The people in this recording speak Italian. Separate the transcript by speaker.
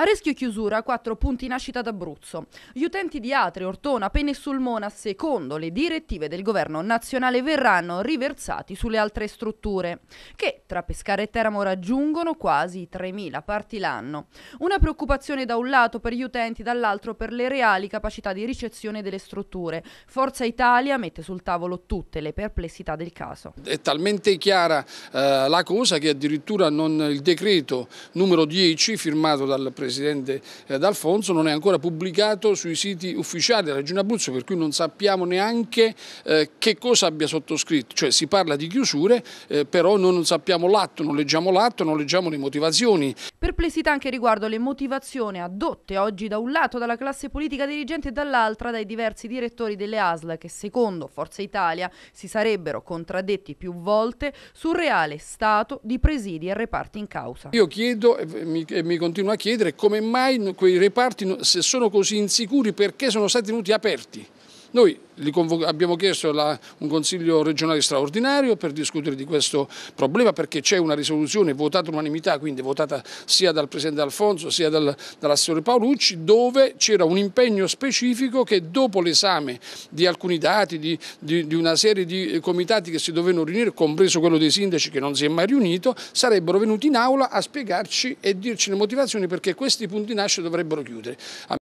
Speaker 1: A rischio chiusura, quattro punti nascita d'Abruzzo. Gli utenti di Atri, Ortona, Pene e Sulmona, secondo le direttive del governo nazionale, verranno riversati sulle altre strutture, che tra Pescara e Teramo raggiungono quasi 3.000 parti l'anno. Una preoccupazione da un lato per gli utenti, dall'altro per le reali capacità di ricezione delle strutture. Forza Italia mette sul tavolo tutte le perplessità del caso.
Speaker 2: È talmente chiara eh, la cosa che addirittura non, il decreto numero 10 firmato dal Presidente Presidente eh, D'Alfonso, non è ancora pubblicato sui siti ufficiali della Regione Abruzzo, per cui non sappiamo neanche eh, che cosa abbia sottoscritto. Cioè si parla di chiusure, eh, però non sappiamo l'atto, non leggiamo l'atto, non leggiamo le motivazioni.
Speaker 1: Perplessità anche riguardo le motivazioni adotte oggi da un lato dalla classe politica dirigente e dall'altra dai diversi direttori delle ASL che secondo Forza Italia si sarebbero contraddetti più volte sul reale stato di presidi e reparti in causa. Io
Speaker 2: chiedo e mi, e mi continuo a chiedere come mai quei reparti, sono così insicuri, perché sono stati tenuti aperti. Noi abbiamo chiesto un consiglio regionale straordinario per discutere di questo problema perché c'è una risoluzione votata all'unanimità, quindi votata sia dal Presidente Alfonso sia dall'assessore Paolucci, dove c'era un impegno specifico che dopo l'esame di alcuni dati, di, di, di una serie di eh, comitati che si dovevano riunire, compreso quello dei sindaci che non si è mai riunito, sarebbero venuti in aula a spiegarci e dirci le motivazioni perché questi punti nasce dovrebbero chiudere.